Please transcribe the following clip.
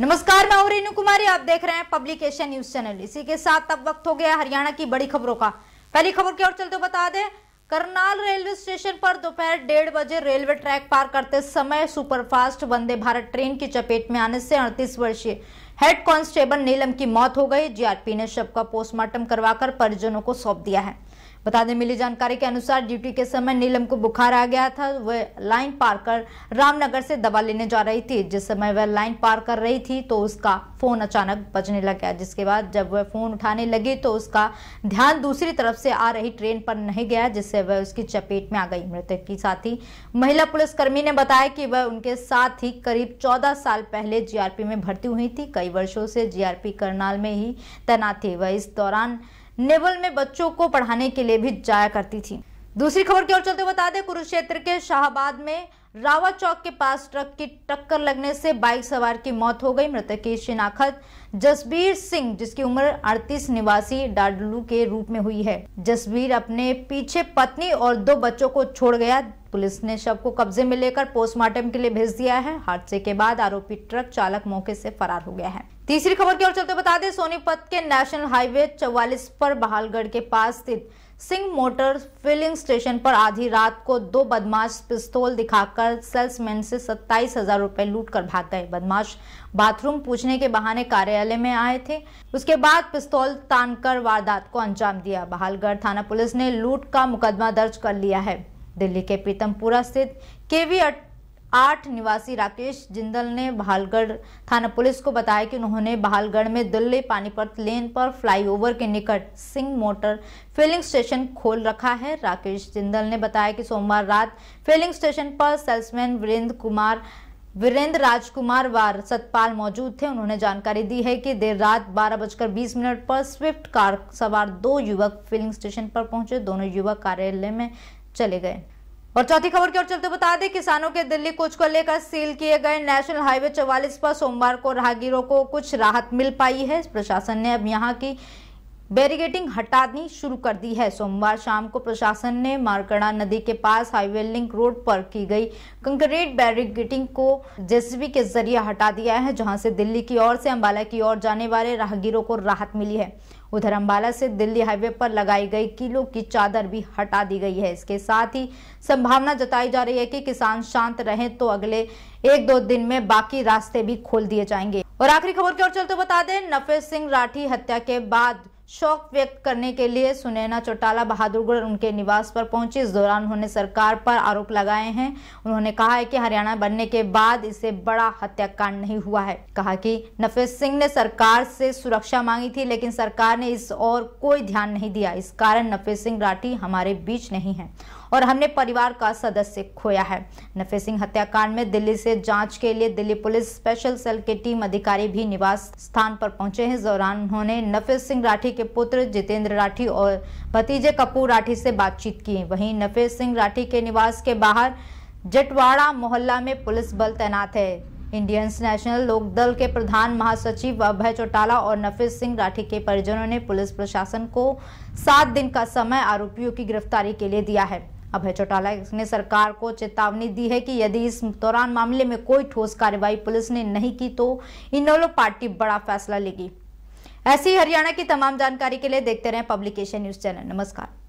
नमस्कार मैं हूं रेनू कुमारी आप देख रहे हैं पब्लिक एशिया न्यूज चैनल इसी के साथ अब वक्त हो गया हरियाणा की बड़ी खबरों का पहली खबर की ओर चलते बता दें करनाल रेलवे स्टेशन पर दोपहर डेढ़ बजे रेलवे ट्रैक पार करते समय सुपरफास्ट वंदे भारत ट्रेन की चपेट में आने से अड़तीस वर्षीय हेड कांस्टेबल नीलम की मौत हो गई जीआरपी ने शव का पोस्टमार्टम करवाकर परिजनों को सौंप दिया है बता दें मिली जानकारी के अनुसार ड्यूटी के समय नीलम को बुखार आ गया था वह लाइन पार कर रामनगर से दवा लेने जा रही थी जिस समय वह लाइन पार कर रही थी तो उसका फोन अचानक बजने लग गया जिसके बाद जब वह फोन उठाने लगी तो उसका ध्यान दूसरी तरफ से आ रही ट्रेन पर नहीं गया जिससे वह उसकी चपेट में आ गई मृतक की साथी महिला पुलिसकर्मी ने बताया कि वह उनके साथ ही करीब चौदह साल पहले जीआरपी में भर्ती हुई थी कई वर्षों से जीआरपी करनाल में ही तैनात थी वह इस दौरान नेवल में बच्चों को पढ़ाने के लिए भी जाया करती थी दूसरी खबर की ओर चलते बता दें कुरुक्षेत्र के शाहबाद में रावा चौक के पास ट्रक की टक्कर लगने से बाइक सवार की मौत हो गई मृतक की शिनाखत जसबीर सिंह जिसकी उम्र 38 निवासी डाडलू के रूप में हुई है जसबीर अपने पीछे पत्नी और दो बच्चों को छोड़ गया पुलिस ने शव को कब्जे में लेकर पोस्टमार्टम के लिए भेज दिया है हादसे के बाद आरोपी ट्रक चालक मौके से फरार हो गया है तीसरी खबर की ओर चलते बता दें सोनीपत के नेशनल हाईवे चौवालीस पर बहालगढ़ के पास स्थित सिंह मोटर फिलिंग स्टेशन पर आधी रात को दो बदमाश पिस्तौल दिखाकर सेल्समैन से सत्ताईस हजार रुपए लूट कर भाग गए बदमाश बाथरूम पूछने के बहाने कार्यालय में आए थे उसके बाद पिस्तौल तानकर वारदात को अंजाम दिया बहालगढ़ थाना पुलिस ने लूट का मुकदमा दर्ज कर लिया है दिल्ली के प्रीतमपुरा स्थित केवी आठ निवासी राकेश जिंदल ने बहालगढ़ थाना पुलिस को बताया कि उन्होंने बहालगढ़ में दिल्ली पानीपत लेन पर फ्लाईओवर के निकट सिंह मोटर फिलिंग स्टेशन खोल रखा है राकेश जिंदल ने बताया कि सोमवार रात फिलिंग स्टेशन पर सेल्समैन वीरेंद्र कुमार वीरेंद्र राजकुमार वार सतपाल मौजूद थे उन्होंने जानकारी दी है कि देर रात बारह बजकर बीस मिनट पर स्विफ्ट कार सवार दो युवक फिलिंग स्टेशन पर पहुंचे दोनों युवक कार्यालय में चले गए और चौथी खबर की ओर चलते बता दें किसानों के दिल्ली कोच को लेकर सील किए गए नेशनल हाईवे 44 पर सोमवार को राहगीरों को कुछ राहत मिल पाई है प्रशासन ने अब यहां की बैरिगेटिंग हटानी शुरू कर दी है सोमवार शाम को प्रशासन ने मारकड़ा नदी के पास हाईवे लिंक रोड पर की गई कंक्रीट बैरिगेटिंग को जेसीबी के जरिए हटा दिया है जहां से दिल्ली की ओर से अंबाला की ओर जाने वाले राहगीरों को राहत मिली है उधर अंबाला से दिल्ली हाईवे पर लगाई गई किलो की चादर भी हटा दी गई है इसके साथ ही संभावना जताई जा रही है कि किसान शांत रहें तो अगले एक दो दिन में बाकी रास्ते भी खोल दिए जाएंगे और आखिरी खबर की ओर चलते बता दें नफे सिंह राठी हत्या के बाद शोक व्यक्त करने के लिए सुनैना चौटाला बहादुरगढ़ उनके निवास पर पहुंचे इस दौरान उन्होंने सरकार पर आरोप लगाए हैं उन्होंने कहा है कि हरियाणा बनने के बाद इसे बड़ा हत्याकांड नहीं हुआ है कहा कि नफीस सिंह ने सरकार से सुरक्षा मांगी थी लेकिन सरकार ने इस और कोई ध्यान नहीं दिया इस कारण नफीस सिंह राठी हमारे बीच नहीं है और हमने परिवार का सदस्य खोया है नफे सिंह हत्याकांड में दिल्ली से जांच के लिए दिल्ली पुलिस स्पेशल सेल के टीम अधिकारी भी निवास स्थान पर पहुंचे हैं दौरान उन्होंने नफे सिंह राठी के पुत्र जितेंद्र राठी और भतीजे कपूर राठी से बातचीत की वही नफे सिंह राठी के निवास के बाहर जटवाड़ा मोहल्ला में पुलिस बल तैनात है इंडियंस नेशनल लोकदल के प्रधान महासचिव अभय चौटाला और नफीस सिंह राठी के परिजनों ने पुलिस प्रशासन को सात दिन का समय आरोपियों की गिरफ्तारी के लिए दिया है अभय चौटाला ने सरकार को चेतावनी दी है कि यदि इस दौरान मामले में कोई ठोस कार्रवाई पुलिस ने नहीं की तो इनोलो पार्टी बड़ा फैसला लेगी ऐसी हरियाणा की तमाम जानकारी के लिए देखते रहें पब्लिकेशन न्यूज चैनल नमस्कार